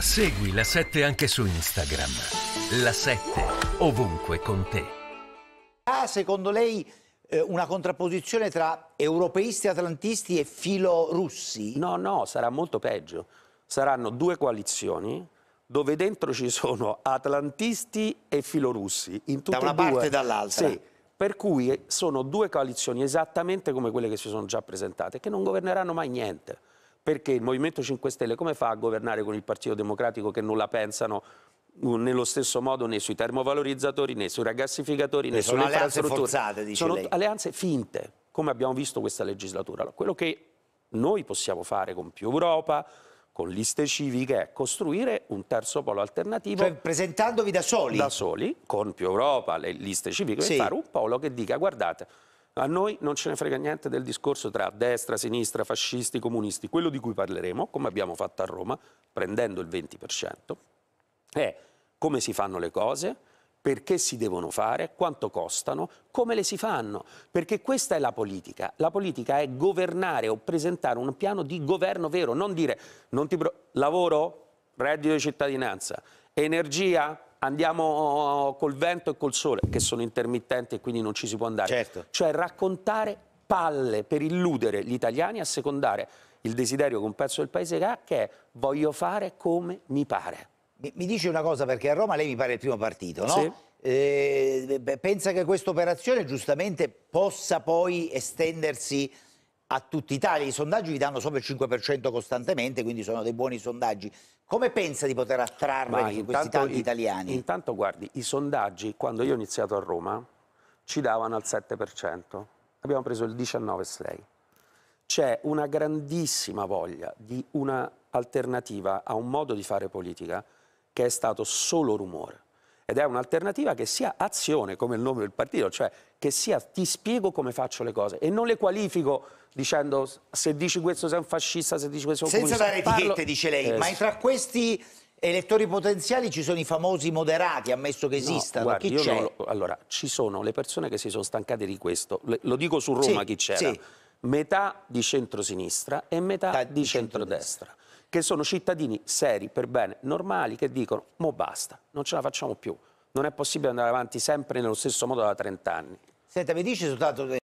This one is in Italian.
Segui la 7 anche su Instagram. La 7 ovunque con te. Ah, secondo lei eh, una contrapposizione tra europeisti atlantisti e filorussi? No, no, sarà molto peggio. Saranno due coalizioni dove dentro ci sono atlantisti e filorussi. In da una e parte e dall'altra. Sì, per cui sono due coalizioni esattamente come quelle che si sono già presentate, che non governeranno mai niente perché il Movimento 5 Stelle come fa a governare con il Partito Democratico che non la pensano mm, nello stesso modo né sui termovalorizzatori né sui ragassificatori né, né sulle alleanze forzate dice sono lei. alleanze finte come abbiamo visto questa legislatura allora, quello che noi possiamo fare con più Europa con liste civiche è costruire un terzo polo alternativo cioè presentandovi da soli da soli con più Europa le liste civiche sì. per fare un polo che dica guardate a noi non ce ne frega niente del discorso tra destra, sinistra, fascisti, comunisti. Quello di cui parleremo, come abbiamo fatto a Roma, prendendo il 20%, è come si fanno le cose, perché si devono fare, quanto costano, come le si fanno. Perché questa è la politica. La politica è governare o presentare un piano di governo vero, non dire non ti lavoro, reddito di cittadinanza, energia, andiamo col vento e col sole, che sono intermittenti e quindi non ci si può andare. Certo. Cioè raccontare palle per illudere gli italiani a secondare il desiderio che un pezzo del paese ha, che è voglio fare come mi pare. Mi, mi dice una cosa perché a Roma lei mi pare il primo partito, no? Sì. Eh, pensa che questa operazione giustamente possa poi estendersi a tutta Italia. I sondaggi vi danno solo il 5% costantemente, quindi sono dei buoni sondaggi. Come pensa di poter attrarre intanto, questi tanti italiani? Intanto guardi, i sondaggi quando io ho iniziato a Roma ci davano al 7%, abbiamo preso il 19,6%. C'è una grandissima voglia di un'alternativa a un modo di fare politica che è stato solo rumore ed è un'alternativa che sia azione, come il nome del partito, cioè che sia ti spiego come faccio le cose e non le qualifico dicendo se dici questo sei un fascista, se dici questo sei un comunista. Senza dare parlo... etichette, dice lei, eh, ma tra questi elettori potenziali ci sono i famosi moderati, ammesso che esistano. No, chi c'è? Lo... allora, ci sono le persone che si sono stancate di questo. Le... lo dico su Roma sì, chi c'era. Sì. Metà di centrosinistra e metà da... di, centrodestra. centrodestra che sono cittadini seri, per bene, normali, che dicono mo basta, non ce la facciamo più. Non è possibile andare avanti sempre nello stesso modo da 30 anni. Senta, mi dici soltanto